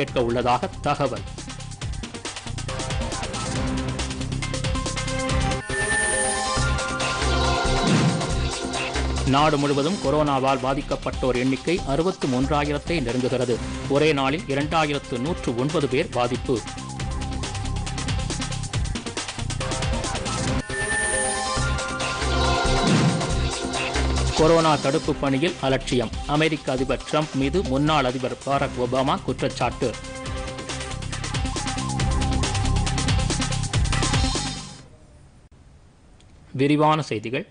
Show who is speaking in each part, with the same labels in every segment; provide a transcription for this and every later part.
Speaker 1: கேட்க உள்ளதாக தகவல் நாடு முழுவதும் கொரோனாவால் பாதிக்கப்பட்டோர் எண்ணிக்கை அறுபத்து மூன்றாயிரத்தை நெருங்குகிறது ஒரே நாளில் இரண்டாயிரத்து நூற்று ஒன்பது பேர் பாதிப்பு கொரோனா தடுப்பு பணியில் அலட்சியம் அமெரிக்க அதிபர் டிரம்ப் மீது முன்னாள் அதிபர் பாரக் ஒபாமா குற்றச்சாட்டு விரிவான செய்திகள்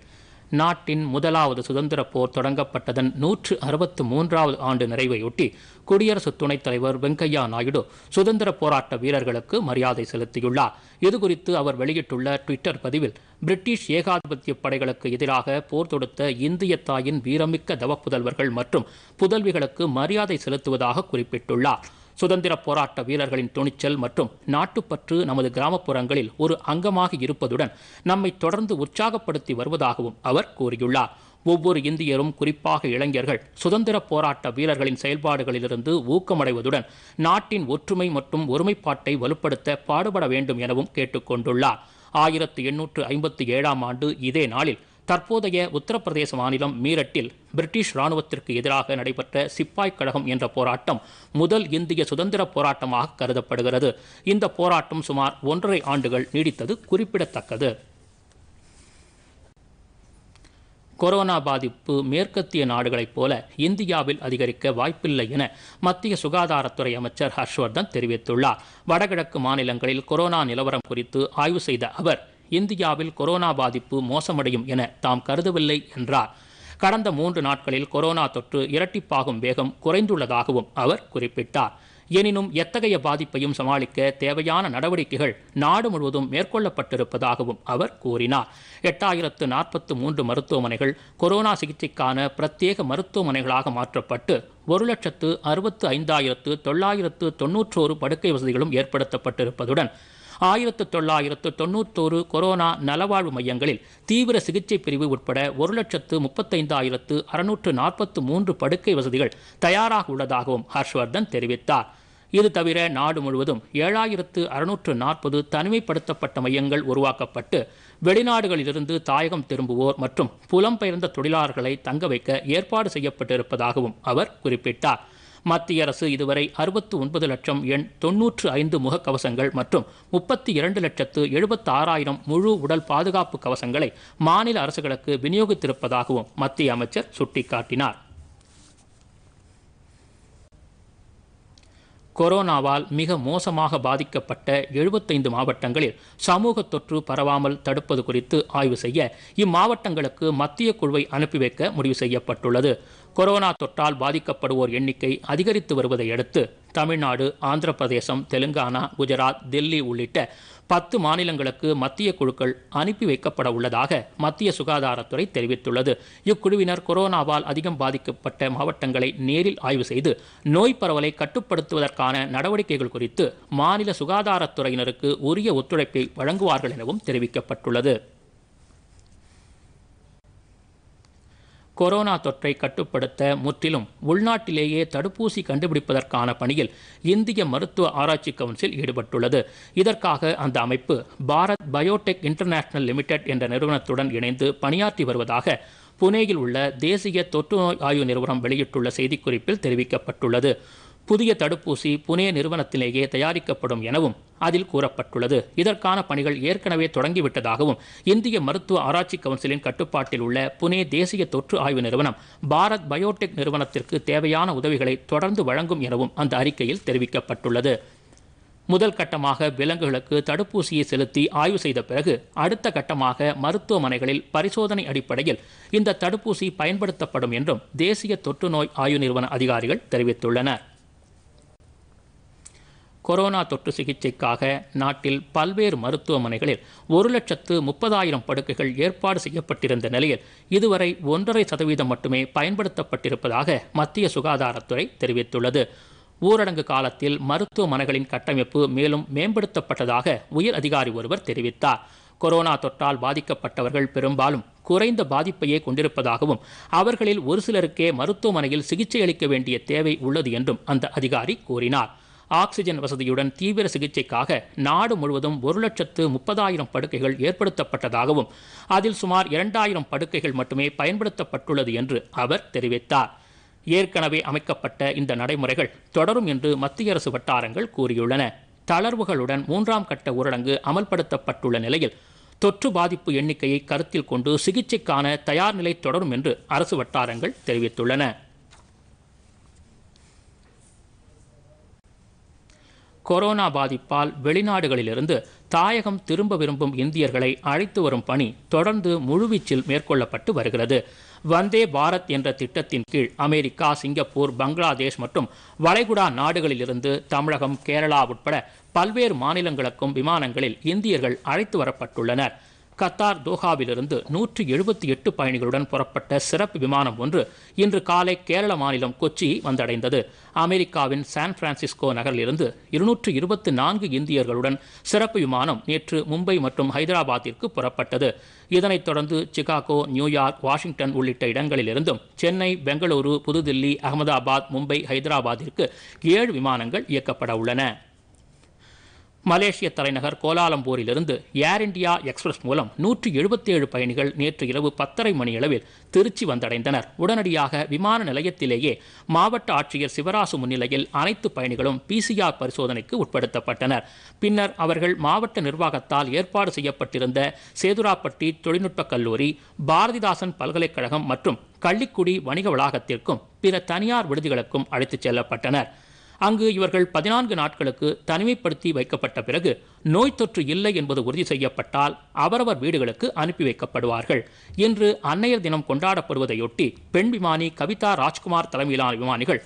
Speaker 1: நாட்டின் முதலாவது சுதந்திர போர் தொடங்கப்பட்டதன் நூற்று அறுபத்து மூன்றாவது ஆண்டு நிறைவையொட்டி குடியரசு துணைத் தலைவர் வெங்கையா நாயுடு சுதந்திர போராட்ட வீரர்களுக்கு மரியாதை செலுத்தியுள்ளார் இதுகுறித்து அவர் வெளியிட்டுள்ள ட்விட்டர் பதிவில் பிரிட்டிஷ் ஏகாதிபத்திய படைகளுக்கு எதிராக போர் தொடுத்த இந்திய தாயின் வீரமிக்க தவப்புதல்வர்கள் மற்றும் புதல்விகளுக்கு மரியாதை செலுத்துவதாக குறிப்பிட்டுள்ளார் சுதந்திர போராட்ட வீரர்களின் துணிச்சல் மற்றும் நாட்டுப்பற்று நமது கிராமப்புறங்களில் ஒரு அங்கமாக இருப்பதுடன் நம்மை தொடர்ந்து உற்சாகப்படுத்தி வருவதாகவும் அவர் கூறியுள்ளார் ஒவ்வொரு இந்தியரும் குறிப்பாக இளைஞர்கள் சுதந்திர போராட்ட வீரர்களின் செயல்பாடுகளிலிருந்து ஊக்கமடைவதுடன் நாட்டின் ஒற்றுமை மற்றும் ஒருமைப்பாட்டை வலுப்படுத்த பாடுபட வேண்டும் எனவும் கேட்டுக்கொண்டுள்ளார் ஆயிரத்தி எண்ணூற்று ஐம்பத்தி ஏழாம் ஆண்டு இதே நாளில் தற்போதைய உத்தரப்பிரதேச மாநிலம் மீரட்டில் பிரிட்டிஷ் இராணுவத்திற்கு எதிராக நடைபெற்ற சிப்பாய் கழகம் என்ற போராட்டம் முதல் இந்திய சுதந்திர போராட்டமாக கருதப்படுகிறது இந்த போராட்டம் சுமார் ஒன்றரை ஆண்டுகள் நீடித்தது குறிப்பிடத்தக்கது கொரோனா பாதிப்பு மேற்கத்திய நாடுகளைப் போல இந்தியாவில் அதிகரிக்க வாய்ப்பில்லை என மத்திய சுகாதாரத்துறை அமைச்சர் ஹர்ஷ்வர்தன் தெரிவித்துள்ளார் வடகிழக்கு மாநிலங்களில் கொரோனா நிலவரம் குறித்து ஆய்வு செய்த அவர் இந்தியாவில் கொரோனா பாதிப்பு மோசமடையும் என தாம் கருதவில்லை என்றார் கடந்த மூன்று நாட்களில் கொரோனா தொற்று இரட்டிப்பாகும் வேகம் குறைந்துள்ளதாகவும் அவர் குறிப்பிட்டார் எனினும் எத்தகைய பாதிப்பையும் சமாளிக்க தேவையான நடவடிக்கைகள் நாடு முழுவதும் மேற்கொள்ளப்பட்டிருப்பதாகவும் அவர் கூறினார் எட்டாயிரத்து நாற்பத்து மூன்று மருத்துவமனைகள் கொரோனா சிகிச்சைக்கான பிரத்யேக மருத்துவமனைகளாக மாற்றப்பட்டு ஒரு லட்சத்து அறுபத்து ஐந்தாயிரத்து தொள்ளாயிரத்து தொன்னூற்றோரு படுக்கை வசதிகளும் ஏற்படுத்தப்பட்டிருப்பதுடன் ஆயிரத்து தொள்ளாயிரத்து தொண்ணூத்தோரு கொரோனா நலவாழ்வு மையங்களில் தீவிர சிகிச்சை பிரிவு உட்பட ஒரு லட்சத்து முப்பத்தைந்தாயிரத்து அறுநூற்று நாற்பத்து மூன்று படுக்கை வசதிகள் தயாராக உள்ளதாகவும் ஹர்ஷ்வர்தன் தெரிவித்தார் இது தவிர நாடு முழுவதும் ஏழாயிரத்து அறுநூற்று நாற்பது தனிமைப்படுத்தப்பட்ட மையங்கள் உருவாக்கப்பட்டு வெளிநாடுகளிலிருந்து தாயகம் திரும்புவோர் மற்றும் புலம்பெயர்ந்த தொழிலாளர்களை தங்க வைக்க ஏற்பாடு செய்யப்பட்டிருப்பதாகவும் அவர் குறிப்பிட்டார் மத்திய அரசு இதுவரை அறுபத்து ஒன்பது லட்சம் எண் தொன்னூற்று ஐந்து முகக்கவசங்கள் மற்றும் முப்பத்தி இரண்டு லட்சத்து எழுபத்தி ஆறாயிரம் முழு உடல் பாதுகாப்பு கவசங்களை மாநில அரசுகளுக்கு விநியோகித்திருப்பதாகவும் மத்திய அமைச்சர் சுட்டிக்காட்டினார் கொரோனாவால் மிக மோசமாக பாதிக்கப்பட்ட எழுபத்தைந்து மாவட்டங்களில் சமூக தொற்று பரவாமல் தடுப்பது குறித்து ஆய்வு செய்ய இம்மாவட்டங்களுக்கு மத்திய குழுவை அனுப்பி வைக்க முடிவு செய்யப்பட்டுள்ளது கொரோனா தொற்றால் பாதிக்கப்படுவோர் எண்ணிக்கை அதிகரித்து வருவதை அடுத்து தமிழ்நாடு ஆந்திர பிரதேசம் தெலுங்கானா குஜராத் டெல்லி உள்ளிட்ட பத்து மாநிலங்களுக்கு மத்திய குழுக்கள் அனுப்பி வைக்கப்பட உள்ளதாக மத்திய சுகாதாரத்துறை தெரிவித்துள்ளது இக்குழுவினர் கொரோனாவால் அதிகம் பாதிக்கப்பட்ட மாவட்டங்களை நேரில் ஆய்வு செய்து நோய் பரவலை கட்டுப்படுத்துவதற்கான நடவடிக்கைகள் குறித்து மாநில சுகாதாரத்துறையினருக்கு உரிய ஒத்துழைப்பை வழங்குவார்கள் எனவும் தெரிவிக்கப்பட்டுள்ளது கொரோனா தொற்றை கட்டுப்படுத்த முற்றிலும் உள்நாட்டிலேயே தடுப்பூசி கண்டுபிடிப்பதற்கான பணியில் இந்திய மருத்துவ ஆராய்ச்சி கவுன்சில் ஈடுபட்டுள்ளது இதற்காக அந்த அமைப்பு பாரத் பயோடெக் இன்டர்நேஷனல் லிமிடெட் என்ற நிறுவனத்துடன் இணைந்து பணியாற்றி வருவதாக புனேயில் உள்ள தேசிய தொற்று நோய் ஆய்வு நிறுவனம் வெளியிட்டுள்ள செய்திக்குறிப்பில் தெரிவிக்கப்பட்டுள்ளது புதிய தடுப்பூசி புனே நிறுவனத்திலேயே தயாரிக்கப்படும் எனவும் அதில் கூறப்பட்டுள்ளது இதற்கான பணிகள் ஏற்கனவே தொடங்கிவிட்டதாகவும் இந்திய மருத்துவ ஆராய்ச்சி கவுன்சிலின் கட்டுப்பாட்டில் உள்ள புனே தேசிய தொற்று ஆய்வு நிறுவனம் பாரத் பயோடெக் நிறுவனத்திற்கு தேவையான உதவிகளை தொடர்ந்து வழங்கும் எனவும் அந்த அறிக்கையில் தெரிவிக்கப்பட்டுள்ளது முதல் கட்டமாக விலங்குகளுக்கு தடுப்பூசியை செலுத்தி ஆய்வு செய்த பிறகு அடுத்த கட்டமாக மருத்துவமனைகளில் பரிசோதனை அடிப்படையில் இந்த தடுப்பூசி பயன்படுத்தப்படும் என்றும் தேசிய தொற்று நோய் ஆய்வு நிறுவன அதிகாரிகள் தெரிவித்துள்ளனா் கொரோனா தொற்று சிகிச்சைக்காக நாட்டில் பல்வேறு மருத்துவமனைகளில் ஒரு லட்சத்து முப்பதாயிரம் படுக்கைகள் ஏற்பாடு செய்யப்பட்டிருந்த நிலையில் இதுவரை ஒன்றரை சதவீதம் மட்டுமே பயன்படுத்தப்பட்டிருப்பதாக மத்திய சுகாதாரத்துறை தெரிவித்துள்ளது ஊரடங்கு காலத்தில் மருத்துவமனைகளின் கட்டமைப்பு மேலும் மேம்படுத்தப்பட்டதாக உயர் அதிகாரி ஒருவர் தெரிவித்தார் கொரோனா தொற்றால் பாதிக்கப்பட்டவர்கள் பெரும்பாலும் குறைந்த பாதிப்பையே கொண்டிருப்பதாகவும் அவர்களில் ஒரு சிலருக்கே மருத்துவமனையில் சிகிச்சை அளிக்க வேண்டிய தேவை உள்ளது என்றும் அந்த அதிகாரி கூறினார் ஆக்சிஜன் வசதியுடன் தீவிர சிகிச்சைக்காக நாடு முழுவதும் ஒரு லட்சத்து முப்பதாயிரம் படுக்கைகள் ஏற்படுத்தப்பட்டதாகவும் அதில் சுமார் இரண்டாயிரம் படுக்கைகள் மட்டுமே பயன்படுத்தப்பட்டுள்ளது என்று அவர் தெரிவித்தார் ஏற்கனவே அமைக்கப்பட்ட இந்த நடைமுறைகள் தொடரும் என்று மத்திய அரசு வட்டாரங்கள் கூறியுள்ளன தளர்வுகளுடன் மூன்றாம் கட்ட ஊரடங்கு அமல்படுத்தப்பட்டுள்ள நிலையில் தொற்று பாதிப்பு எண்ணிக்கையை கருத்தில் கொண்டு சிகிச்சைக்கான தயார் நிலை தொடரும் என்று அரசு வட்டாரங்கள் தெரிவித்துள்ளன கொரோனா பாதிப்பால் வெளிநாடுகளிலிருந்து தாயகம் திரும்ப விரும்பும் இந்தியர்களை அழைத்து வரும் பணி தொடர்ந்து முழுவீச்சில் மேற்கொள்ளப்பட்டு வருகிறது வந்தே பாரத் என்ற திட்டத்தின் கீழ் அமெரிக்கா சிங்கப்பூர் பங்களாதேஷ் மற்றும் வளைகுடா நாடுகளிலிருந்து தமிழகம் கேரளா உட்பட பல்வேறு மாநிலங்களுக்கும் விமானங்களில் இந்தியர்கள் அழைத்து வரப்பட்டுள்ளனர் கத்தார் தோஹாவிலிருந்து நூற்றி எழுபத்தி எட்டு பயணிகளுடன் புறப்பட்ட சிறப்பு விமானம் ஒன்று இன்று காலை கேரள மாநிலம் கொச்சி வந்தடைந்தது அமெரிக்காவின் சான் பிரான்சிஸ்கோ நகரிலிருந்து இருநூற்று இருபத்தி நான்கு இந்தியர்களுடன் சிறப்பு விமானம் நேற்று மும்பை மற்றும் ஹைதராபாத்திற்கு புறப்பட்டது இதனைத் தொடர்ந்து சிகாகோ நியூயார்க் வாஷிங்டன் உள்ளிட்ட இடங்களிலிருந்தும் சென்னை பெங்களூரு புதுதில்லி அகமதாபாத் மும்பை ஹைதராபாத்திற்கு ஏழு விமானங்கள் இயக்கப்பட உள்ளன மலேசிய தலைநகர் கோலாலம்பூரிலிருந்து ஏர் இண்டியா எக்ஸ்பிரஸ் மூலம் நூற்றி எழுபத்தேழு பயணிகள் நேற்று இரவு பத்தரை மணியளவில் திருச்சி வந்தடைந்தனர் உடனடியாக விமான நிலையத்திலேயே மாவட்ட ஆட்சியர் சிவராசு முன்னிலையில் அனைத்து பயணிகளும் பிசிஆர் பரிசோதனைக்கு உட்படுத்தப்பட்டனர் பின்னர் அவர்கள் மாவட்ட நிர்வாகத்தால் ஏற்பாடு செய்யப்பட்டிருந்த சேதுராப்பட்டி தொழில்நுட்பக் கல்லூரி பாரதிதாசன் பல்கலைக்கழகம் மற்றும் கள்ளிக்குடி வணிக வளாகத்திற்கும் பிற தனியார் விடுதிகளுக்கும் அழைத்துச் செல்லப்பட்டனர் அங்கு இவர்கள் பதினான்கு நாட்களுக்கு தனிமைப்படுத்தி வைக்கப்பட்ட பிறகு நோய் தொற்று இல்லை என்பது உறுதி செய்யப்பட்டால் அவரவர் வீடுகளுக்கு அனுப்பி வைக்கப்படுவார்கள் இன்று அன்னையர் தினம் கொண்டாடப்படுவதையொட்டி பெண் விமானி கவிதா ராஜ்குமார் தலைமையிலான விமானிகள்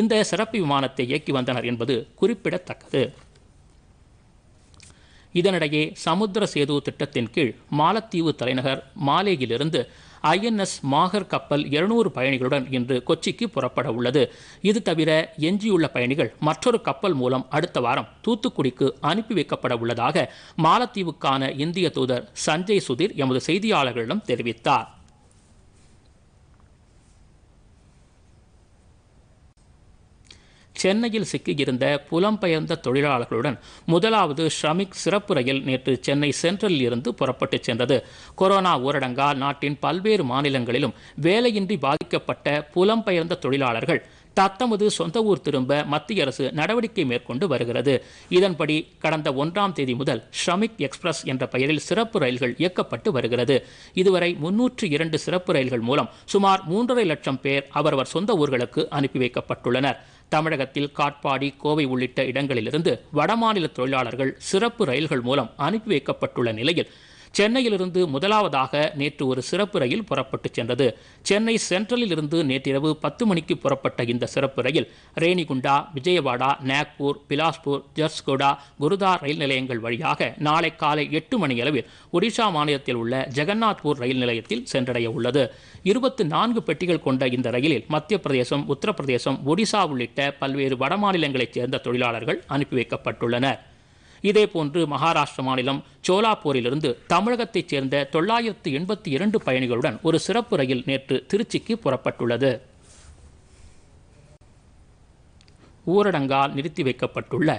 Speaker 1: இந்த சிறப்பு விமானத்தை இயக்கி வந்தனர் என்பது குறிப்பிடத்தக்கது இதனிடையே சமுத்திர சேது திட்டத்தின் கீழ் மாலத்தீவு தலைநகர் மாலேயிலிருந்து ஐஎன்எஸ் மாகர் கப்பல் இருநூறு பயணிகளுடன் இன்று கொச்சிக்கு புறப்பட உள்ளது இது தவிர எஞ்சியுள்ள பயணிகள் மற்றொரு கப்பல் மூலம் அடுத்த வாரம் தூத்துக்குடிக்கு அனுப்பி வைக்கப்பட உள்ளதாக மாலத்தீவுக்கான இந்திய தூதர் சஞ்சய் சுதீர் எமது செய்தியாளர்களிடம் தெரிவித்தார் சென்னையில் சிக்கியிருந்த புலம்பெயர்ந்த தொழிலாளர்களுடன் முதலாவது ஷமிக் சிறப்பு ரயில் நேற்று சென்னை சென்ட்ரலில் இருந்து புறப்பட்டு சென்றது கொரோனா ஊரடங்கால் நாட்டின் பல்வேறு மாநிலங்களிலும் வேலையின்றி பாதிக்கப்பட்ட புலம்பெயர்ந்த தொழிலாளர்கள் தத்தமது சொந்த ஊர் திரும்ப மத்திய அரசு நடவடிக்கை மேற்கொண்டு வருகிறது இதன்படி கடந்த ஒன்றாம் தேதி முதல் ஷமிக் எக்ஸ்பிரஸ் என்ற பெயரில் சிறப்பு ரயில்கள் இயக்கப்பட்டு வருகிறது இதுவரை முன்னூற்று இரண்டு சிறப்பு ரயில்கள் மூலம் சுமார் மூன்றரை லட்சம் பேர் அவரவர் சொந்த ஊர்களுக்கு அனுப்பி வைக்கப்பட்டுள்ளனர் தமிழகத்தில் காட்பாடி கோவை உள்ளிட்ட இடங்களிலிருந்து வடமாநில தொழிலாளர்கள் சிறப்பு ரயில்கள் மூலம் அனுப்பி வைக்கப்பட்டுள்ள நிலையில் சென்னையிலிருந்து முதலாவதாக நேற்று ஒரு சிறப்பு ரயில் புறப்பட்டு சென்றது சென்னை சென்ட்ரலில் இருந்து நேற்றிரவு பத்து மணிக்கு புறப்பட்ட இந்த சிறப்பு ரயில் ரேணிகுண்டா விஜயவாடா நாக்பூர் பிலாஸ்பூர் ஜர்ஸ்கோடா குருதா ரயில் நிலையங்கள் வழியாக நாளை காலை எட்டு மணியளவில் ஒடிஷா மாநிலத்தில் உள்ள ஜெகநாத்பூர் ரயில் நிலையத்தில் சென்றடைய உள்ளது இருபத்தி நான்கு பெட்டிகள் கொண்ட இந்த ரயிலில் மத்திய பிரதேசம் உத்தரப்பிரதேசம் ஒடிசா உள்ளிட்ட பல்வேறு வடமாநிலங்களைச் சேர்ந்த தொழிலாளர்கள் அனுப்பி வைக்கப்பட்டுள்ளனர் இதேபோன்று மகாராஷ்டிர மாநிலம் சோலாப்பூரிலிருந்து தமிழகத்தைச் சேர்ந்த தொள்ளாயிரத்து எண்பத்தி இரண்டு பயணிகளுடன் ஒரு சிறப்பு ரயில் நேற்று திருச்சிக்கு புறப்பட்டுள்ளது ஊரடங்கால் நிறுத்தி வைக்கப்பட்டுள்ள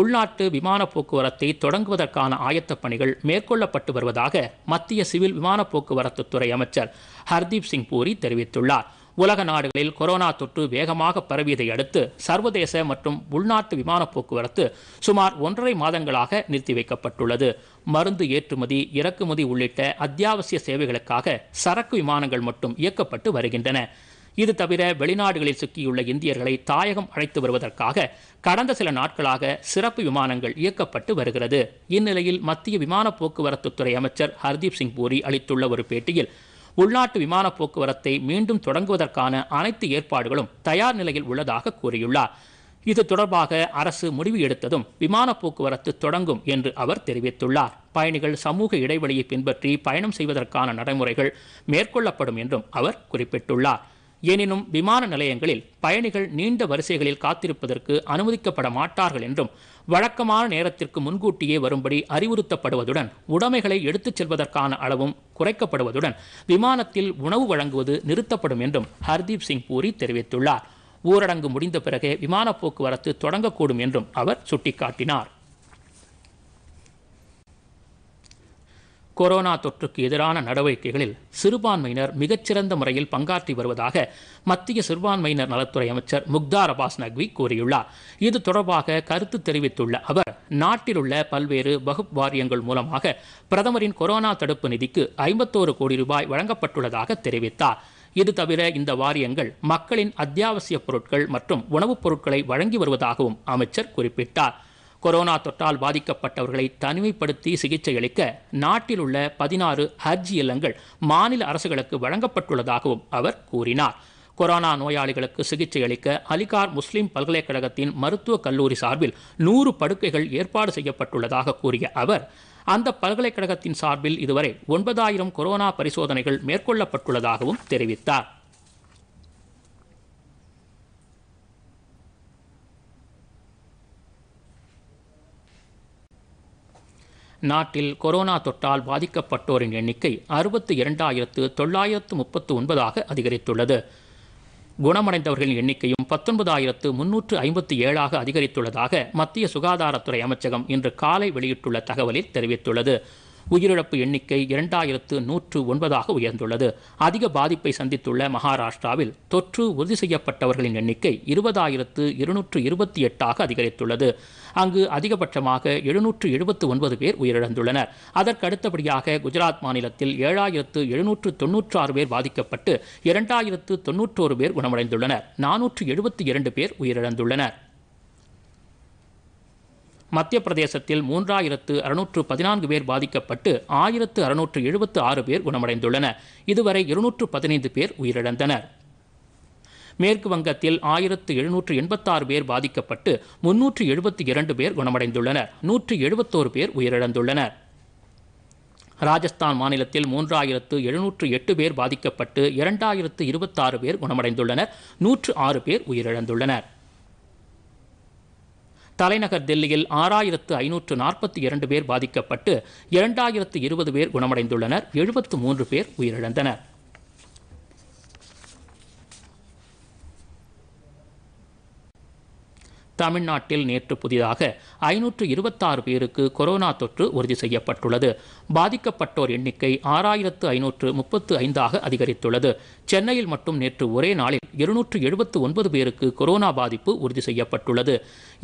Speaker 1: உள்நாட்டு விமான போக்குவரத்தை தொடங்குவதற்கான ஆயத்தப் பணிகள் மேற்கொள்ளப்பட்டு வருவதாக மத்திய சிவில் விமான போக்குவரத்து துறை அமைச்சர் ஹர்தீப் சிங் பூரி தெரிவித்துள்ளார் உலக நாடுகளில் கொரோனா தொற்று வேகமாக பரவியதை அடுத்து சர்வதேச மற்றும் உள்நாட்டு விமான போக்குவரத்து சுமார் ஒன்றரை மாதங்களாக நிறுத்தி வைக்கப்பட்டுள்ளது மருந்து ஏற்றுமதி இறக்குமதி உள்ளிட்ட அத்தியாவசிய சேவைகளுக்காக சரக்கு விமானங்கள் மட்டும் இயக்கப்பட்டு வருகின்றன இது தவிர வெளிநாடுகளில் சிக்கியுள்ள இந்தியர்களை தாயகம் அழைத்து வருவதற்காக கடந்த சில நாட்களாக சிறப்பு விமானங்கள் இயக்கப்பட்டு வருகிறது இந்நிலையில் மத்திய விமான போக்குவரத்து துறை அமைச்சர் ஹர்தீப் சிங் பூரி அளித்துள்ள ஒரு பேட்டியில் உள்நாட்டு விமான போக்குவரத்தை மீண்டும் தொடங்குவதற்கான அனைத்து ஏற்பாடுகளும் தயார் நிலையில் உள்ளதாக கூறியுள்ளார் இது தொடர்பாக அரசு முடிவு எடுத்ததும் விமான போக்குவரத்து தொடங்கும் என்று அவர் தெரிவித்துள்ளார் பயணிகள் சமூக இடைவெளியை பின்பற்றி பயணம் செய்வதற்கான நடைமுறைகள் மேற்கொள்ளப்படும் என்றும் அவர் குறிப்பிட்டுள்ளார் எனினும் விமான நிலையங்களில் பயணிகள் நீண்ட வரிசைகளில் காத்திருப்பதற்கு அனுமதிக்கப்பட மாட்டார்கள் என்றும் வழக்கமான நேரத்திற்கு முன்கூட்டியே வரும்படி அறிவுறுத்தப்படுவதுடன் உடைமைகளை எடுத்துச் செல்வதற்கான அளவும் குறைக்கப்படுவதுடன் விமானத்தில் உணவு வழங்குவது நிறுத்தப்படும் என்றும் ஹர்தீப் சிங் பூரி தெரிவித்துள்ளார் ஊரடங்கு முடிந்த பிறகே விமான போக்குவரத்து தொடங்கக்கூடும் என்றும் அவர் சுட்டிக்காட்டினார் கொரோனா தொற்றுக்கு எதிரான நடவடிக்கைகளில் சிறுபான்மையினர் மிகச்சிறந்த முறையில் பங்காற்றி வருவதாக மத்திய சிறுபான்மையினர் நலத்துறை அமைச்சர் முக்தார் அபாஸ் நக்வி கூறியுள்ளார் இது தொடர்பாக கருத்து தெரிவித்துள்ள அவர் நாட்டில் உள்ள பல்வேறு வகுப் வாரியங்கள் மூலமாக பிரதமரின் கொரோனா தடுப்பு நிதிக்கு ஐம்பத்தோரு கோடி ரூபாய் வழங்கப்பட்டுள்ளதாக தெரிவித்தார் இது தவிர இந்த வாரியங்கள் மக்களின் அத்தியாவசிய பொருட்கள் மற்றும் உணவுப் பொருட்களை வழங்கி வருவதாகவும் அமைச்சர் குறிப்பிட்டார் கொரோனா தொற்றால் பாதிக்கப்பட்டவர்களை தனிமைப்படுத்தி சிகிச்சை அளிக்க நாட்டில் உள்ள பதினாறு ஹஜ் இல்லங்கள் மாநில அரசுகளுக்கு வழங்கப்பட்டுள்ளதாகவும் அவர் கூறினார் கொரோனா நோயாளிகளுக்கு சிகிச்சை அளிக்க அலிகார் முஸ்லிம் பல்கலைக்கழகத்தின் மருத்துவக் கல்லூரி சார்பில் நூறு படுக்கைகள் ஏற்பாடு செய்யப்பட்டுள்ளதாக கூறிய அவர் அந்த பல்கலைக்கழகத்தின் சார்பில் இதுவரை ஒன்பதாயிரம் கொரோனா பரிசோதனைகள் மேற்கொள்ளப்பட்டுள்ளதாகவும் தெரிவித்தார் நாட்டில் கொரோனா தொற்றால் பாதிக்கப்பட்டோரின் எண்ணிக்கை அறுபத்து இரண்டாயிரத்து தொள்ளாயிரத்து முப்பத்து ஒன்பதாக அதிகரித்துள்ளது குணமடைந்தவர்களின் எண்ணிக்கையும் பத்தொன்பதாயிரத்து முன்னூற்று ஐம்பத்தி ஏழாக அதிகரித்துள்ளதாக மத்திய சுகாதாரத்துறை அமைச்சகம் இன்று காலை வெளியிட்டுள்ள தகவலில் தெரிவித்துள்ளது உயிரிழப்பு எண்ணிக்கை இரண்டாயிரத்து நூற்று ஒன்பதாக உயர்ந்துள்ளது அதிக பாதிப்பை சந்தித்துள்ள மகாராஷ்டிராவில் தொற்று உறுதி செய்யப்பட்டவர்களின் எண்ணிக்கை இருபதாயிரத்து இருநூற்று இருபத்தி எட்டாக அதிகரித்துள்ளது அங்கு அதிகபட்சமாக எழுநூற்று எழுபத்து ஒன்பது பேர் உயிரிழந்துள்ளனர் அதற்கடுத்தபடியாக குஜராத் மாநிலத்தில் ஏழாயிரத்து எழுநூற்று தொன்னூற்றாறு பேர் பாதிக்கப்பட்டு இரண்டாயிரத்து தொன்னூற்றோரு பேர் குணமடைந்துள்ளனர் நானூற்று எழுபத்தி இரண்டு பேர் உயிரிழந்துள்ளனர் மத்திய பிரதேசத்தில் மூன்றாயிரத்து அறுநூற்று பதினான்கு பேர் பாதிக்கப்பட்டு ஆயிரத்து அறுநூற்று எழுபத்து ஆறு பேர் குணமடைந்துள்ளனர் இதுவரை இருநூற்று பதினைந்து பேர் உயிரிழந்தனர் மேற்கு வங்கத்தில் ஆயிரத்து எழுநூற்று எண்பத்தாறு பேர் பாதிக்கப்பட்டு முன்னூற்று எழுபத்தி இரண்டு பேர் குணமடைந்துள்ளனர் நூற்று எழுபத்தோரு பேர் உயிரிழந்துள்ளனர் ராஜஸ்தான் மாநிலத்தில் மூன்றாயிரத்து எழுநூற்று எட்டு பேர் பாதிக்கப்பட்டு இரண்டாயிரத்து இருபத்தாறு பேர் குணமடைந்துள்ளனர் நூற்று ஆறு பேர் உயிரிழந்துள்ளனர் தலைநகர் டெல்லியில் ஆறாயிரத்து ஐநூற்று நாற்பத்தி இரண்டு பேர் பாதிக்கப்பட்டு இரண்டாயிரத்து இருபது பேர் குணமடைந்துள்ளனர் எழுபத்து மூன்று பேர் உயிரிழந்தனர் தமிழ்நாட்டில் நேற்று புதிதாக ஐநூற்று இருபத்தாறு பேருக்கு கொரோனா தொற்று உறுதி செய்யப்பட்டுள்ளது பாதிக்கப்பட்டோர் எண்ணிக்கை ஆறாயிரத்து ஐநூற்று முப்பத்து ஐந்தாக அதிகரித்துள்ளது சென்னையில் மட்டும் நேற்று ஒரே நாளில் இருநூற்று எழுபத்து ஒன்பது பேருக்கு கொரோனா பாதிப்பு உறுதி செய்யப்பட்டுள்ளது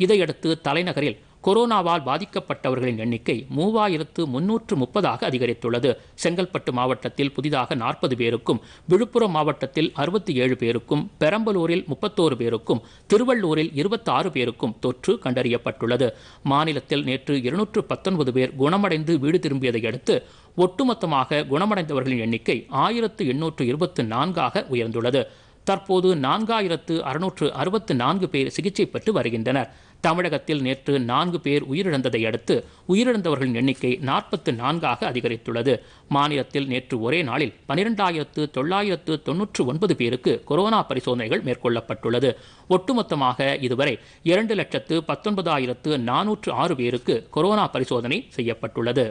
Speaker 1: இதையடுத்து தலைநகரில் கொரோனாவால் பாதிக்கப்பட்டவர்களின் எண்ணிக்கை மூவாயிரத்து முன்னூற்று முப்பதாக அதிகரித்துள்ளது செங்கல்பட்டு மாவட்டத்தில் புதிதாக நாற்பது பேருக்கும் விழுப்புரம் மாவட்டத்தில் அறுபத்தி ஏழு பேருக்கும் பெரம்பலூரில் முப்பத்தோரு பேருக்கும் திருவள்ளூரில் இருபத்தாறு பேருக்கும் தொற்று கண்டறியப்பட்டுள்ளது மாநிலத்தில் நேற்று இருநூற்று பத்தொன்பது பேர் குணமடைந்து வீடு திரும்பியதை அடுத்து ஒட்டுமொத்தமாக குணமடைந்தவர்களின் எண்ணிக்கை ஆயிரத்து எண்ணூற்று இருபத்து நான்காக உயர்ந்துள்ளது தற்போது நான்காயிரத்து அறுநூற்று அறுபத்து நான்கு பேர் சிகிச்சை பெற்று வருகின்றனர் தமிழகத்தில் நேற்று நான்கு பேர் உயிரிழந்ததை அடுத்து உயிரிழந்தவர்களின் எண்ணிக்கை நாற்பத்து நான்காக அதிகரித்துள்ளது மாநிலத்தில் நேற்று ஒரே நாளில் பனிரெண்டாயிரத்து தொள்ளாயிரத்து தொன்னூற்று ஒன்பது பேருக்கு கொரோனா பரிசோதனைகள் மேற்கொள்ளப்பட்டுள்ளது ஒட்டுமொத்தமாக இதுவரை இரண்டு லட்சத்து பத்தொன்பதாயிரத்து நானூற்று ஆறு பேருக்கு கொரோனா பரிசோதனை செய்யப்பட்டுள்ளது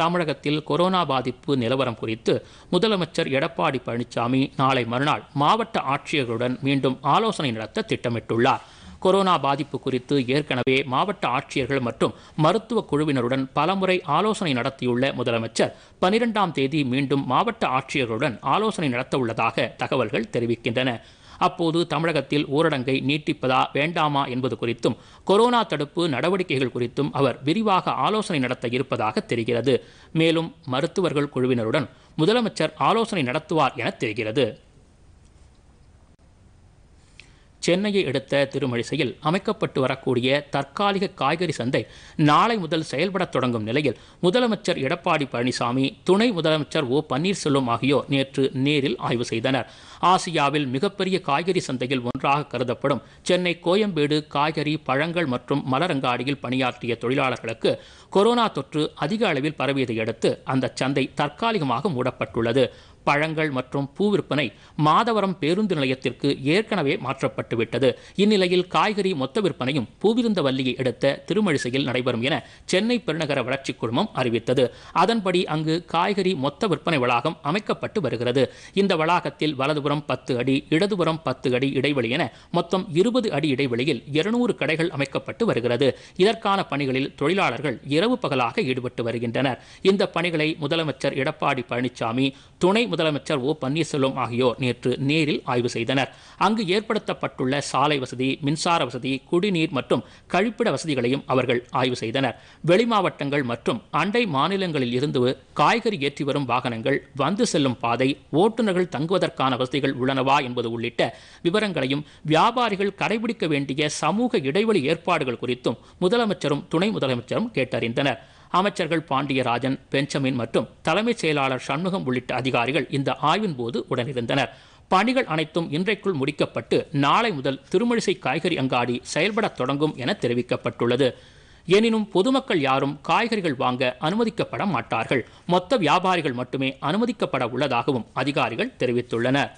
Speaker 1: தமிழகத்தில் கொரோனா பாதிப்பு நிலவரம் குறித்து முதலமைச்சர் எடப்பாடி பழனிசாமி நாளை மறுநாள் மாவட்ட ஆட்சியர்களுடன் மீண்டும் ஆலோசனை நடத்த திட்டமிட்டுள்ளார் கொரோனா பாதிப்பு குறித்து ஏற்கனவே மாவட்ட ஆட்சியர்கள் மற்றும் மருத்துவ குழுவினருடன் பலமுறை ஆலோசனை நடத்தியுள்ள முதலமைச்சர் பனிரெண்டாம் தேதி மீண்டும் மாவட்ட ஆட்சியர்களுடன் ஆலோசனை நடத்த உள்ளதாக தகவல்கள் தெரிவிக்கின்றன அப்போது தமிழகத்தில் ஊரடங்கை நீட்டிப்பதா வேண்டாமா என்பது குறித்தும் கொரோனா தடுப்பு நடவடிக்கைகள் குறித்தும் அவர் விரிவாக ஆலோசனை நடத்த இருப்பதாக தெரிகிறது மேலும் மருத்துவர்கள் குழுவினருடன் முதலமைச்சர் ஆலோசனை நடத்துவார் என தெரிகிறது சென்னையை எடுத்த திருமழிசையில் அமைக்கப்பட்டு வரக்கூடிய தற்காலிக காய்கறி சந்தை நாளை முதல் செயல்படத் தொடங்கும் நிலையில் முதலமைச்சர் எடப்பாடி பழனிசாமி துணை முதலமைச்சர் ஓ பன்னீர்செல்வம் ஆகியோர் நேற்று நேரில் ஆய்வு செய்தனர் ஆசியாவில் மிகப்பெரிய காய்கறி சந்தையில் ஒன்றாக கருதப்படும் சென்னை கோயம்பேடு காய்கறி பழங்கள் மற்றும் மலரங்காடியில் பணியாற்றிய தொழிலாளர்களுக்கு கொரோனா தொற்று அதிக அளவில் பரவியதை அடுத்து அந்த சந்தை தற்காலிகமாக மூடப்பட்டுள்ளது பழங்கள் மற்றும் பூ விற்பனை மாதவரம் பேருந்து நிலையத்திற்கு ஏற்கனவே மாற்றப்பட்டுவிட்டது இந்நிலையில் காய்கறி மொத்த விற்பனையும் பூவிருந்தவல்லியை எடுத்த திருமழிசையில் நடைபெறும் என சென்னை பெருநகர வளர்ச்சிக் குழுமம் அறிவித்தது அதன்படி அங்கு காய்கறி மொத்த விற்பனை வளாகம் அமைக்கப்பட்டு வருகிறது இந்த வளாகத்தில் வலதுபுறம் பத்து அடி இடதுபுறம் பத்து அடி இடைவெளி என மொத்தம் இருபது அடி இடைவெளியில் இருநூறு கடைகள் அமைக்கப்பட்டு வருகிறது இதற்கான பணிகளில் தொழிலாளர்கள் இரவு பகலாக ஈடுபட்டு வருகின்றனர் இந்த பணிகளை முதலமைச்சர் எடப்பாடி பழனிசாமி துணை முதலமைச்சர் ஓ பன்னீர்செல்வம் ஆகியோர் நேற்று நேரில் ஆய்வு செய்தனர் அங்கு ஏற்படுத்தப்பட்டுள்ள சாலை வசதி மின்சார வசதி குடிநீர் மற்றும் கழிப்பிட வசதிகளையும் அவர்கள் ஆய்வு செய்தனர் வெளிமாவட்டங்கள் மற்றும் அண்டை மாநிலங்களில் இருந்து காய்கறி ஏற்றி வரும் வாகனங்கள் வந்து செல்லும் பாதை ஓட்டுநர்கள் தங்குவதற்கான வசதிகள் உள்ளனவா என்பது உள்ளிட்ட விவரங்களையும் வியாபாரிகள் கடைபிடிக்க வேண்டிய சமூக இடைவெளி ஏற்பாடுகள் குறித்தும் முதலமைச்சரும் துணை முதலமைச்சரும் கேட்டறிந்தனர் அமைச்சர்கள் பாண்டியராஜன் பெஞ்சமின் மற்றும் தலைமைச் செயலாளர் சண்முகம் உள்ளிட்ட அதிகாரிகள் இந்த ஆய்வின் போது உடனிருந்தனர் பணிகள் அனைத்தும் இன்றைக்குள் முடிக்கப்பட்டு நாளை முதல் திருமழிசை காய்கறி அங்காடி செயல்படத் தொடங்கும் என தெரிவிக்கப்பட்டுள்ளது எனினும் பொதுமக்கள் யாரும் காய்கறிகள் வாங்க அனுமதிக்கப்பட மாட்டார்கள் மொத்த வியாபாரிகள் மட்டுமே அனுமதிக்கப்பட உள்ளதாகவும் அதிகாரிகள் தெரிவித்துள்ளனர்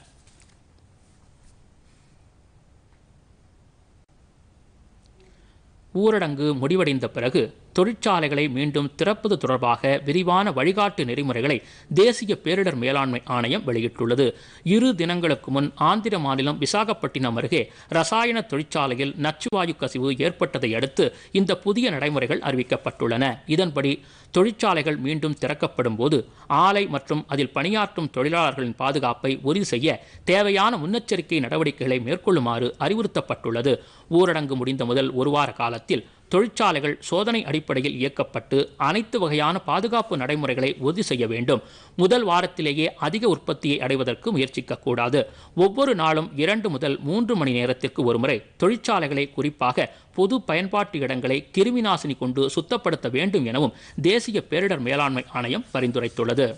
Speaker 1: ஊரடங்கு முடிவடைந்த பிறகு தொழிற்சாலைகளை மீண்டும் திறப்பது தொடர்பாக விரிவான வழிகாட்டு நெறிமுறைகளை தேசிய பேரிடர் மேலாண்மை ஆணையம் வெளியிட்டுள்ளது இரு தினங்களுக்கு முன் ஆந்திர மாநிலம் விசாகப்பட்டினம் அருகே ரசாயன தொழிற்சாலையில் நச்சுவாயு கசிவு ஏற்பட்டதை அடுத்து இந்த புதிய நடைமுறைகள் அறிவிக்கப்பட்டுள்ளன இதன்படி தொழிற்சாலைகள் மீண்டும் திறக்கப்படும் போது ஆலை மற்றும் அதில் பணியாற்றும் தொழிலாளர்களின் பாதுகாப்பை உறுதி செய்ய தேவையான முன்னெச்சரிக்கை நடவடிக்கைகளை மேற்கொள்ளுமாறு அறிவுறுத்தப்பட்டுள்ளது ஊரடங்கு முடிந்த முதல் ஒரு வார காலத்தில் தொழிற்சாலைகள் சோதனை அடிப்படையில் இயக்கப்பட்டு அனைத்து வகையான பாதுகாப்பு நடைமுறைகளை உறுதி செய்ய வேண்டும் முதல் வாரத்திலேயே அதிக உற்பத்தியை அடைவதற்கு முயற்சிக்கக்கூடாது ஒவ்வொரு நாளும் இரண்டு முதல் மூன்று மணி நேரத்திற்கு ஒருமுறை தொழிற்சாலைகளை குறிப்பாக பொது பயன்பாட்டு இடங்களை கிருமிநாசினி கொண்டு சுத்தப்படுத்த வேண்டும் எனவும் தேசிய பேரிடர் மேலாண்மை ஆணையம் பரிந்துரைத்துள்ளது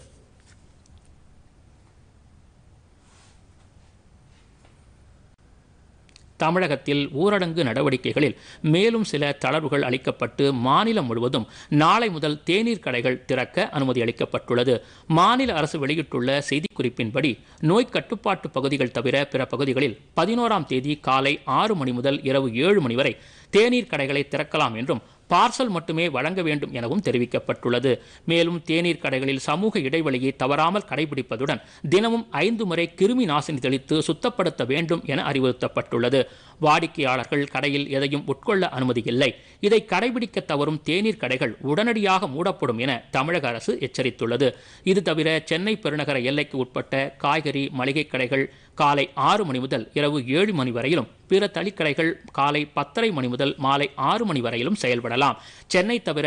Speaker 1: தமிழகத்தில் ஊரடங்கு நடவடிக்கைகளில் மேலும் சில தளர்வுகள் அளிக்கப்பட்டு மாநிலம் முழுவதும் நாளை முதல் தேநீர் கடைகள் திறக்க அனுமதி அளிக்கப்பட்டுள்ளது மாநில அரசு வெளியிட்டுள்ள செய்திக்குறிப்பின்படி நோய் கட்டுப்பாட்டு பகுதிகள் தவிர பிற பகுதிகளில் பதினோராம் தேதி காலை ஆறு மணி முதல் இரவு ஏழு மணி வரை தேநீர் கடைகளை திறக்கலாம் என்றும் பார்சல் மட்டுமே வழங்க வேண்டும் எனவும் தெரிவிக்கப்பட்டுள்ளது மேலும் தேநீர் கடைகளில் சமூக இடைவெளியை தவறாமல் கடைபிடிப்பதுடன் தினமும் ஐந்து முறை கிருமி நாசினி தெளித்து சுத்தப்படுத்த வேண்டும் என அறிவுறுத்தப்பட்டுள்ளது வாடிக்கையாளர்கள் கடையில் எதையும் உட்கொள்ள அனுமதி இல்லை இதை கடைபிடிக்க தவறும் தேநீர் கடைகள் உடனடியாக மூடப்படும் என தமிழக அரசு எச்சரித்துள்ளது இது தவிர சென்னை பெருநகர எல்லைக்கு உட்பட்ட காய்கறி மளிகை கடைகள் காலை ஆறு மணி முதல் இரவு ஏழு மணி வரையிலும் பிற தளிக்கடைகள் காலை பத்தரை மணி முதல் மாலை ஆறு மணி வரையிலும் செயல்படலாம் சென்னை தவிர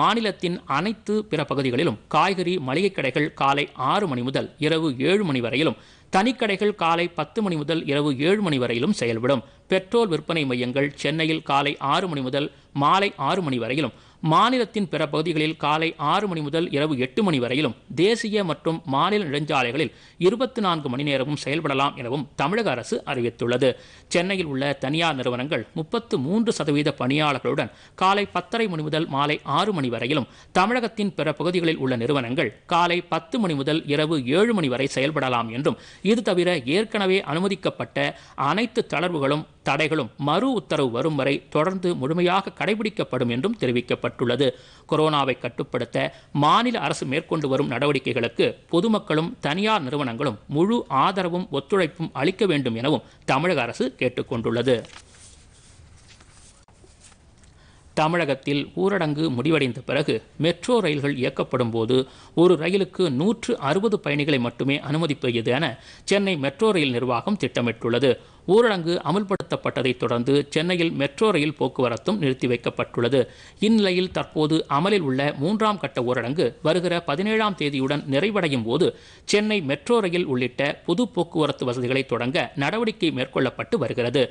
Speaker 1: மாநிலத்தின் அனைத்து பிற பகுதிகளிலும் காய்கறி மளிகை கடைகள் காலை ஆறு மணி முதல் இரவு ஏழு மணி வரையிலும் தனிக்கடைகள் காலை பத்து மணி முதல் இரவு ஏழு மணி வரையிலும் செயல்படும் பெட்ரோல் விற்பனை மையங்கள் சென்னையில் காலை ஆறு மணி முதல் மாலை ஆறு மணி வரையிலும் மாநிலத்தின் பிற பகுதிகளில் காலை ஆறு மணி முதல் இரவு எட்டு மணி வரையிலும் தேசிய மற்றும் மாநில நெடுஞ்சாலைகளில் இருபத்தி நான்கு மணி நேரமும் செயல்படலாம் எனவும் தமிழக அரசு அறிவித்துள்ளது சென்னையில் உள்ள தனியார் நிறுவனங்கள் முப்பத்து மூன்று சதவீத பணியாளர்களுடன் காலை பத்தரை மணி முதல் மாலை ஆறு மணி வரையிலும் தமிழகத்தின் பிற பகுதிகளில் உள்ள நிறுவனங்கள் காலை பத்து மணி முதல் இரவு ஏழு மணி வரை செயல்படலாம் என்றும் இது தவிர ஏற்கனவே அனுமதிக்கப்பட்ட அனைத்து தளர்வுகளும் தடைகளும் மறு உத்தரவு வரும் வரை தொடர்ந்து முழுமையாக கடைபிடிக்கப்படும் என்றும் தெரிவிக்கப்பட்டது அறிவிக்கப்பட்டுள்ளது கொரோனாவை கட்டுப்படுத்த மாநில அரசு மேற்கொண்டு வரும் நடவடிக்கைகளுக்கு பொதுமக்களும் தனியார் நிறுவனங்களும் முழு ஆதரவும் ஒத்துழைப்பும் அளிக்க வேண்டும் எனவும் தமிழக அரசு கேட்டுக்கொண்டுள்ளது தமிழகத்தில் ஊரடங்கு முடிவடைந்த பிறகு மெட்ரோ ரயில்கள் இயக்கப்படும் போது ஒரு ரயிலுக்கு நூற்று அறுபது பயணிகளை மட்டுமே அனுமதிப்பது என சென்னை மெட்ரோ ரயில் நிர்வாகம் திட்டமிட்டுள்ளது ஊரடங்கு அமல்படுத்தப்பட்டதைத் தொடர்ந்து சென்னையில் மெட்ரோ ரயில் போக்குவரத்தும் நிறுத்தி வைக்கப்பட்டுள்ளது இந்நிலையில் தற்போது அமலில் உள்ள மூன்றாம் கட்ட ஊரடங்கு வருகிற பதினேழாம் தேதியுடன் நிறைவடையும் போது சென்னை மெட்ரோ ரயில் உள்ளிட்ட பொது போக்குவரத்து வசதிகளை தொடங்க நடவடிக்கை மேற்கொள்ளப்பட்டு வருகிறது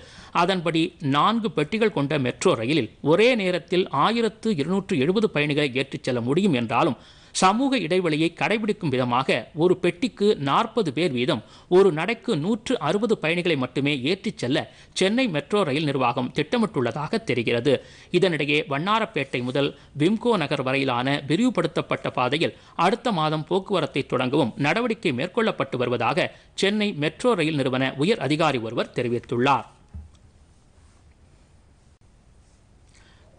Speaker 1: அதன்படி நான்கு பெட்டிகள் கொண்ட மெட்ரோ ரயிலில் ஒரே நேரத்தில் ஆயிரத்து இருநூற்று எழுபது பயணிகளை ஏற்றிச் செல்ல முடியும் என்றாலும் சமூக இடைவெளியை கடைபிடிக்கும் விதமாக ஒரு பெட்டிக்கு நாற்பது பேர் வீதம் ஒரு நடைக்கு நூற்று அறுபது பயணிகளை மட்டுமே ஏற்றிச் செல்ல சென்னை மெட்ரோ ரயில் நிர்வாகம் திட்டமிட்டுள்ளதாக தெரிகிறது இதனிடையே வண்ணாரப்பேட்டை முதல் விம்கோ நகர் வரையிலான விரிவுபடுத்தப்பட்ட பாதையில் அடுத்த மாதம் போக்குவரத்தை தொடங்கவும் நடவடிக்கை மேற்கொள்ளப்பட்டு வருவதாக சென்னை மெட்ரோ ரயில் நிறுவன உயர் அதிகாரி ஒருவர் தெரிவித்துள்ளார்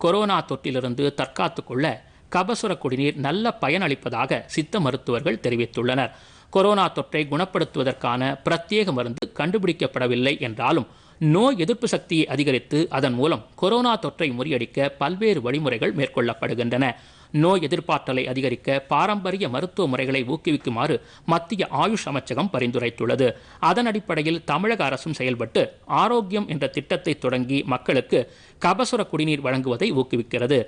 Speaker 1: கொரோனா தொற்றிலிருந்து தற்காத்து கொள்ள கபசுர குடிநீர் நல்ல பயனளிப்பதாக சித்த மருத்துவர்கள் தெரிவித்துள்ளனர் கொரோனா தொற்றை குணப்படுத்துவதற்கான பிரத்யேக மருந்து கண்டுபிடிக்கப்படவில்லை என்றாலும் நோய் எதிர்ப்பு சக்தியை அதிகரித்து அதன் மூலம் கொரோனா தொற்றை முறியடிக்க பல்வேறு வழிமுறைகள் மேற்கொள்ளப்படுகின்றன நோய் எதிர்ப்பாற்றலை அதிகரிக்க பாரம்பரிய மருத்துவ முறைகளை ஊக்குவிக்குமாறு மத்திய ஆயுஷ் அமைச்சகம் பரிந்துரைத்துள்ளது அதன் அடிப்படையில் தமிழக அரசும் செயல்பட்டு ஆரோக்கியம் என்ற திட்டத்தை தொடங்கி மக்களுக்கு கபசுர குடிநீர் வழங்குவதை ஊக்குவிக்கிறது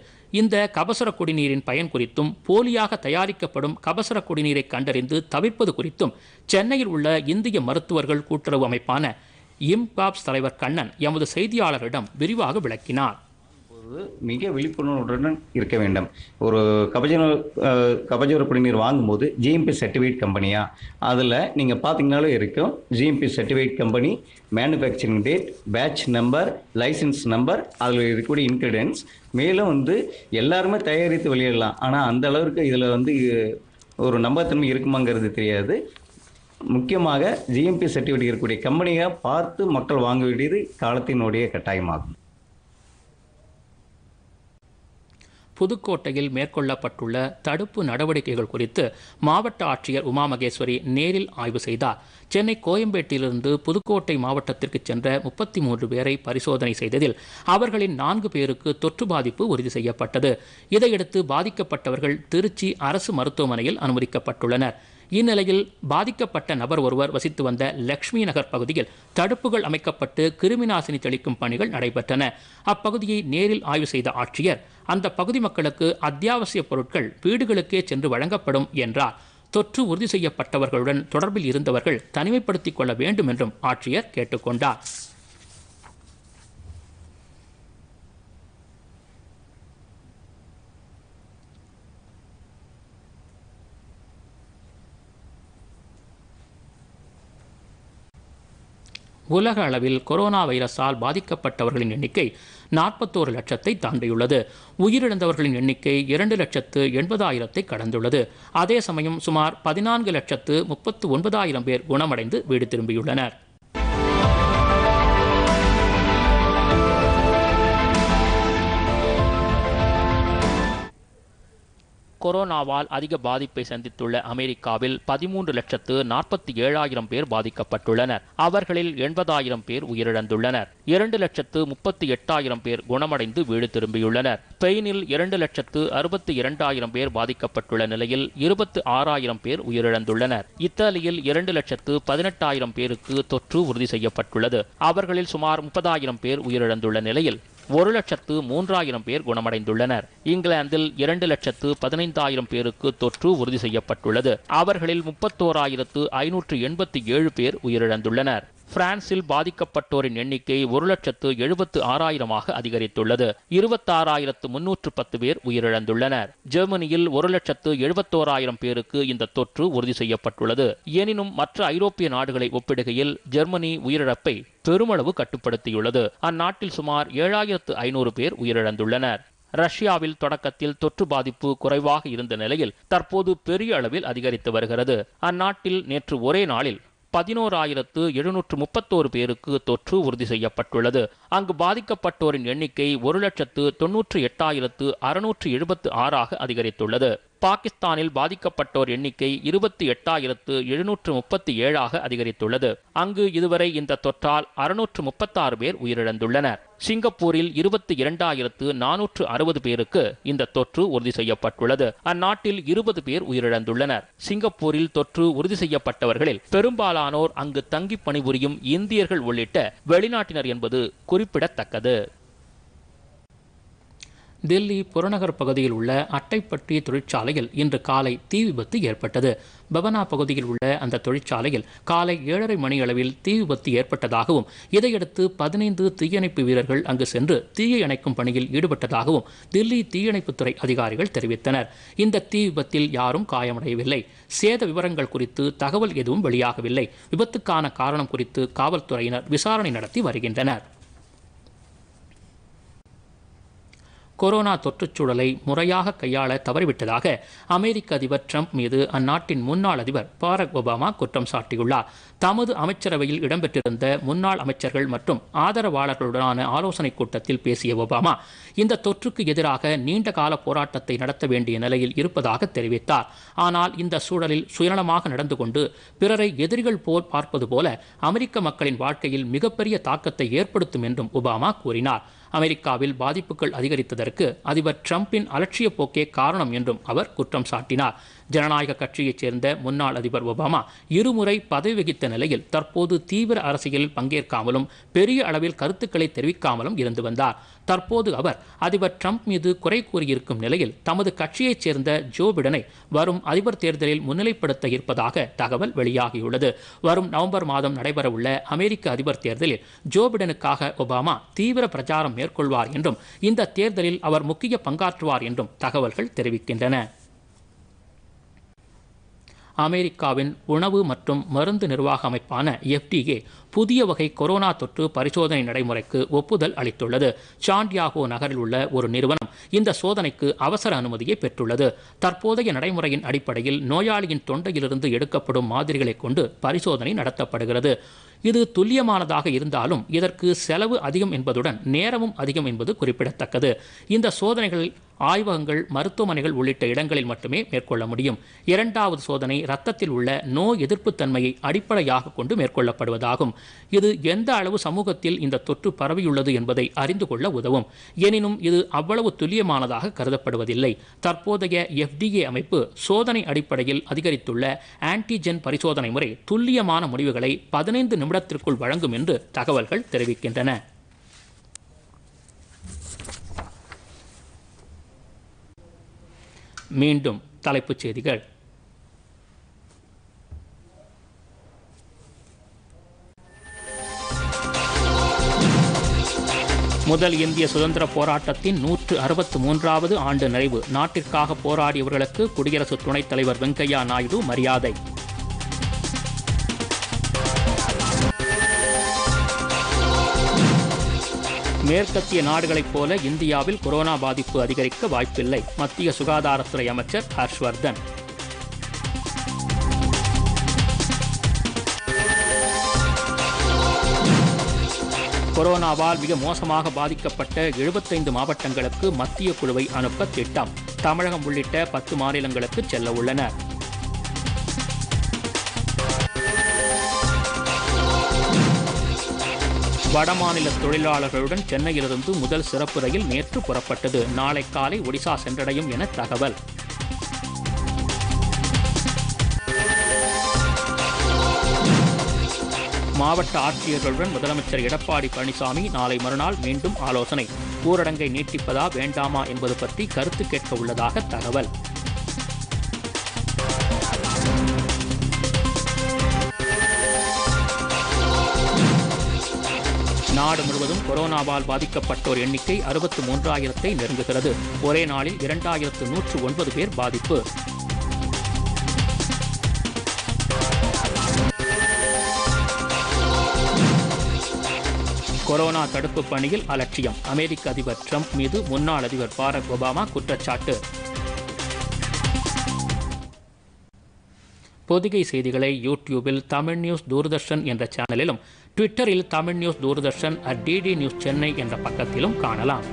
Speaker 1: இந்த கபசர குடிநீரின் பயன் குறித்தும் போலியாக தயாரிக்கப்படும் கபசர குடிநீரை கண்டறிந்து தவிர்ப்பது குறித்தும் சென்னையில் உள்ள இந்திய மருத்துவர்கள் கூட்டுறவு அமைப்பான இம்காப்ஸ் தலைவர் கண்ணன் எமது செய்தியாளரிடம் விரிவாக விளக்கினார் மிக விழிப்புணர்வுடன் இருக்க வேண்டும் ஒரு கபஜன கபஜர குடிநீர் வாங்கும்போது ஜிஎம்பி சர்டிஃபிகேட் கம்பெனியா அதில் நீங்கள் பார்த்தீங்கனாலும் இருக்கும் GMP certificate company manufacturing date batch number licence number அதில் இருக்கக்கூடிய இன்க்ரீடியன்ஸ் மேலும் வந்து எல்லாருமே தயாரித்து வெளியிடலாம் ஆனால் அந்த அளவுக்கு இதில் வந்து ஒரு நம்பத்தன்மை இருக்குமாங்கிறது தெரியாது முக்கியமாக ஜிஎம்பி சர்டிஃபிகேட் இருக்கக்கூடிய கம்பெனியாக பார்த்து மக்கள் வாங்க வேண்டியது காலத்தினுடைய கட்டாயமாகும் புதுக்கோட்டையில் மேற்கொள்ளப்பட்டுள்ள தடுப்பு நடவடிக்கைகள் குறித்து மாவட்ட ஆட்சியர் உமா மகேஸ்வரி நேரில் ஆய்வு செய்தார் சென்னை கோயம்பேட்டிலிருந்து புதுக்கோட்டை மாவட்டத்திற்கு சென்ற முப்பத்தி மூன்று பேரை பரிசோதனை செய்ததில் அவர்களின் நான்கு பேருக்கு தொற்று பாதிப்பு உறுதி செய்யப்பட்டது இதையடுத்து பாதிக்கப்பட்டவர்கள் திருச்சி அரசு மருத்துவமனையில் அனுமதிக்கப்பட்டுள்ளனர் இந்நிலையில் பாதிக்கப்பட்ட நபர் ஒருவர் வசித்து வந்த லக்ஷ்மி நகர் பகுதியில் தடுப்புகள் அமைக்கப்பட்டு கிருமிநாசினி தெளிக்கும் பணிகள் நடைபெற்றன அப்பகுதியை நேரில் ஆய்வு செய்த ஆட்சியர் அந்த பகுதி மக்களுக்கு அத்தியாவசிய பொருட்கள் வீடுகளுக்கே சென்று வழங்கப்படும் என்றார் தொற்று உறுதி செய்யப்பட்டவர்களுடன் தொடர்பில் இருந்தவர்கள் தனிமைப்படுத்திக் கொள்ள வேண்டும் என்றும் ஆட்சியர் கேட்டுக்கொண்டார் உலக அளவில் கொரோனா வைரஸால் பாதிக்கப்பட்டவர்களின் எண்ணிக்கை நாற்பத்தோரு லட்சத்தை தாண்டியுள்ளது உயிரிழந்தவர்களின் எண்ணிக்கை இரண்டு லட்சத்து எண்பதாயிரத்தை கடந்துள்ளது அதே சமயம் சுமார் பதினான்கு லட்சத்து முப்பத்து ஒன்பதாயிரம் பேர் குணமடைந்து வீடு திரும்பியுள்ளனர் கொரோனாவால் அதிக பாதிப்பை சந்தித்துள்ள அமெரிக்காவில் பதிமூன்று லட்சத்து நாற்பத்தி ஏழாயிரம் பேர் பாதிக்கப்பட்டுள்ளனர் அவர்களில் எண்பதாயிரம் பேர் உயிரிழந்துள்ளனர் இரண்டு லட்சத்து முப்பத்தி எட்டாயிரம் பேர் குணமடைந்து வீடு திரும்பியுள்ளனர் ஸ்பெயினில் இரண்டு லட்சத்து அறுபத்தி இரண்டாயிரம் பேர் பாதிக்கப்பட்டுள்ள நிலையில் இருபத்து ஆறாயிரம் பேர் உயிரிழந்துள்ளனர் இத்தாலியில் இரண்டு லட்சத்து பதினெட்டாயிரம் பேருக்கு தொற்று உறுதி செய்யப்பட்டுள்ளது அவர்களில் சுமார் முப்பதாயிரம் பேர் உயிரிழந்துள்ள நிலையில் ஒரு லட்சத்து மூன்றாயிரம் பேர் குணமடைந்துள்ளனர் இங்கிலாந்தில் இரண்டு லட்சத்து பதினைந்தாயிரம் பேருக்கு தொற்று உறுதி செய்யப்பட்டுள்ளது அவர்களில் முப்பத்தோராயிரத்து ஐநூற்று எண்பத்தி ஏழு பேர் உயிரிழந்துள்ளனர் பிரான்சில் பாதிக்கப்பட்டோரின் எண்ணிக்கை ஒரு லட்சத்து எழுபத்து ஆறாயிரமாக அதிகரித்துள்ளது இருபத்தாறாயிரத்து முன்னூற்று பத்து பேர் உயிரிழந்துள்ளனர் ஜெர்மனியில் ஒரு லட்சத்து எழுபத்தோராயிரம் பேருக்கு இந்த தொற்று உறுதி செய்யப்பட்டுள்ளது எனினும் மற்ற ஐரோப்பிய நாடுகளை ஒப்பிடுகையில் ஜெர்மனி உயிரிழப்பை பெருமளவு கட்டுப்படுத்தியுள்ளது அந்நாட்டில் சுமார் ஏழாயிரத்து ஐநூறு பேர் உயிரிழந்துள்ளனர் ரஷ்யாவில் தொடக்கத்தில் தொற்று பாதிப்பு குறைவாக இருந்த நிலையில் தற்போது பெரிய அளவில் அதிகரித்து வருகிறது அந்நாட்டில் நேற்று ஒரே நாளில் பதினோராயிரத்து எழுநூற்று முப்பத்தோரு பேருக்கு தொற்று உறுதி செய்யப்பட்டுள்ளது அங்கு பாதிக்கப்பட்டோரின் எண்ணிக்கை ஒரு லட்சத்து தொன்னூற்று எட்டாயிரத்து அறுநூற்று எழுபத்து ஆறாக அதிகரித்துள்ளது பாகிஸ்தானில் பாதிக்கப்பட்டோர் எண்ணிக்கை இருபத்தி எட்டாயிரத்து எழுநூற்று முப்பத்தி ஏழாக அதிகரித்துள்ளது அங்கு இதுவரை இந்த தொற்றால் அறுநூற்று முப்பத்தாறு பேர் உயிரிழந்துள்ளனர் சிங்கப்பூரில் இருபத்தி இரண்டாயிரத்து நானூற்று அறுபது பேருக்கு இந்த தொற்று உறுதி செய்யப்பட்டுள்ளது அந்நாட்டில் இருபது பேர் உயிரிழந்துள்ளனர் சிங்கப்பூரில் தொற்று உறுதி செய்யப்பட்டவர்களில் பெரும்பாலானோர் அங்கு தங்கி பணிபுரியும் இந்தியர்கள் உள்ளிட்ட வெளிநாட்டினர் என்பது குறிப்பிடத்தக்கது டெல்லி புறநகர் பகுதியில் உள்ள அட்டைப்பட்டி தொழிற்சாலையில் இன்று காலை தீ விபத்து ஏற்பட்டது பவனா பகுதியில் உள்ள அந்த தொழிற்சாலையில் காலை ஏழரை மணி அளவில் தீ விபத்து ஏற்பட்டதாகவும் இதையடுத்து பதினைந்து தீயணைப்பு வீரர்கள் அங்கு சென்று தீயை அணைக்கும் பணியில் ஈடுபட்டதாகவும் தில்லி தீயணைப்புத்துறை அதிகாரிகள் தெரிவித்தனர் இந்த தீ விபத்தில் யாரும் காயமடையவில்லை சேத விவரங்கள் குறித்து தகவல் எதுவும் வெளியாகவில்லை விபத்துக்கான காரணம் குறித்து காவல்துறையினர் விசாரணை நடத்தி வருகின்றனர் கொரோனா தொற்றுச் சூழலை முறையாக கையாள தவறிவிட்டதாக அமெரிக்க அதிபர் ட்ரம்ப் மீது அந்நாட்டின் முன்னாள் அதிபர் பாரக் ஒபாமா குற்றம் சாட்டியுள்ளார் தமது அமைச்சரவையில் இடம்பெற்றிருந்த முன்னாள் அமைச்சர்கள் மற்றும் ஆதரவாளர்களுடனான ஆலோசனைக் கூட்டத்தில் பேசிய ஒபாமா இந்த தொற்றுக்கு எதிராக நீண்ட கால போராட்டத்தை நடத்த வேண்டிய நிலையில் இருப்பதாக தெரிவித்தார் ஆனால் இந்த சூழலில் சுயநலமாக நடந்து கொண்டு பிறரை எதிரிகள் போல் பார்ப்பது போல அமெரிக்க மக்களின் வாழ்க்கையில் மிகப்பெரிய தாக்கத்தை ஏற்படுத்தும் என்றும் ஒபாமா கூறினார் அமெரிக்காவில் பாதிப்புகள் அதிகரித்ததற்கு அதிபர் டிரம்பின் அலட்சிய போக்கே காரணம் என்றும் அவர் குற்றம் சாட்டினார் ஜனநாயக கட்சியைச் சேர்ந்த முன்னாள் அதிபர் ஒபாமா இருமுறை பதவி வகித்த நிலையில் தற்போது தீவிர அரசியலில் பங்கேற்காமலும் பெரிய அளவில் கருத்துக்களை தெரிவிக்காமலும் இருந்து வந்தார் தற்போது அவர் அதிபர் ட்ரம்ப் மீது குறை கூறியிருக்கும் நிலையில் தமது கட்சியைச் சேர்ந்த ஜோ பிடனை வரும் அதிபர் தேர்தலில் முன்னிலைப்படுத்த இருப்பதாக தகவல் வெளியாகியுள்ளது வரும் நவம்பர் மாதம் நடைபெறவுள்ள அமெரிக்க அதிபர் தேர்தலில் ஜோ பிடனுக்காக ஒபாமா தீவிர பிரச்சாரம் மேற்கொள்வார் என்றும் இந்த தேர்தலில் அவர் முக்கிய பங்காற்றுவார் என்றும் தகவல்கள் தெரிவிக்கின்றன அமெரிக்காவின் உணவு மற்றும் மருந்து நிர்வாக அமைப்பான எஃப்டிஏ புதிய வகை கொரோனா தொற்று பரிசோதனை நடைமுறைக்கு ஒப்புதல் அளித்துள்ளது சாண்டியாகோ நகரில் உள்ள ஒரு நிறுவனம் இந்த சோதனைக்கு அவசர அனுமதியை பெற்றுள்ளது தற்போதைய நடைமுறையின் அடிப்படையில் நோயாளியின் தொண்டையிலிருந்து எடுக்கப்படும் மாதிரிகளை கொண்டு பரிசோதனை நடத்தப்படுகிறது இது துல்லியமானதாக இருந்தாலும் இதற்கு செலவு அதிகம் என்பதுடன் நேரமும் அதிகம் என்பது குறிப்பிடத்தக்கது இந்த சோதனைகள் ஆய்வகங்கள் மருத்துவமனைகள் உள்ளிட்ட இடங்களில் மட்டுமே மேற்கொள்ள முடியும் இரண்டாவது சோதனை இரத்தத்தில் உள்ள நோய் எதிர்ப்புத்தன்மையை அடிப்படையாக கொண்டு மேற்கொள்ளப்படுவதாகும் இது எந்த அளவு சமூகத்தில் இந்த தொற்று பரவியுள்ளது என்பதை அறிந்து கொள்ள உதவும் எனினும் இது அவ்வளவு துல்லியமானதாக கருதப்படுவதில்லை தற்போதைய எஃப்டிஏ அமைப்பு சோதனை அடிப்படையில் அதிகரித்துள்ள ஆன்டிஜென் பரிசோதனை முறை துல்லியமான முடிவுகளை பதினைந்து நிமிடத்திற்குள் வழங்கும் என்று தகவல்கள் தெரிவிக்கின்றன மீண்டும் தலைப்புச் செய்திகள் முதல் இந்திய சுதந்திர போராட்டத்தின் நூற்று அறுபத்து மூன்றாவது ஆண்டு நிறைவு நாட்டிற்காக போராடியவர்களுக்கு குடியரசு துணைத் தலைவர் வெங்கையா நாயுடு மரியாதை மேற்கத்திய நாடுகளைப் போல இந்தியாவில் கொரோனா பாதிப்பு அதிகரிக்க வாய்ப்பில்லை மத்திய சுகாதாரத்துறை அமைச்சர் ஹர்ஷ்வர்தன் கொரோனாவால் மிக மோசமாக பாதிக்கப்பட்ட எழுபத்தைந்து மாவட்டங்களுக்கு மத்திய குழுவை அனுப்ப திட்டம் தமிழகம் உள்ளிட்ட பத்து மாநிலங்களுக்கு செல்ல உள்ளன வடமாநில தொழிலாளர்களுடன் சென்னையிலிருந்து முதல் சிறப்பு ரயில் நேற்று புறப்பட்டது நாளை காலை ஒடிசா சென்றடையும் என தகவல் மாவட்ட ஆட்சியர்களுடன் முதலமைச்சர் எடப்பாடி பழனிசாமி நாளை மறுநாள் மீண்டும் ஆலோசனை ஊரடங்கை நீட்டிப்பதா வேண்டாமா என்பது பற்றி கருத்து கேட்க உள்ளதாக தகவல் நாடு முழுவதும் கொரோனாவால் பாதிக்கப்பட்டோர் எண்ணிக்கை அறுபத்து மூன்றாயிரத்தை நெருங்குகிறது ஒரே நாளில் இரண்டாயிரத்து நூற்று ஒன்பது பேர் பாதிப்பு கொரோனா தடுப்பு பணியில் அலட்சியம் அமெரிக்க அதிபர் ட்ரம்ப் மீது முன்னாள் அதிபர் பாரக் ஒபாமா குற்றச்சாட்டு பொதிகை செய்திகளை யூடியூபில் தமிழ் நியூஸ் தூர்தர்ஷன் என்ற சேனலிலும் ட்விட்டரில் Tamil news Doordarshan at DD news Chennai என்ற பக்கத்திலும் காணலாம்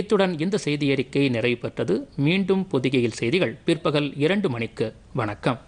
Speaker 1: இத்துடன் இந்த செய்தியறிக்கை நிறைவு பெற்றது மீண்டும் பொதிகையில் செய்திகள் பிற்பகல் இரண்டு மணிக்கு வணக்கம்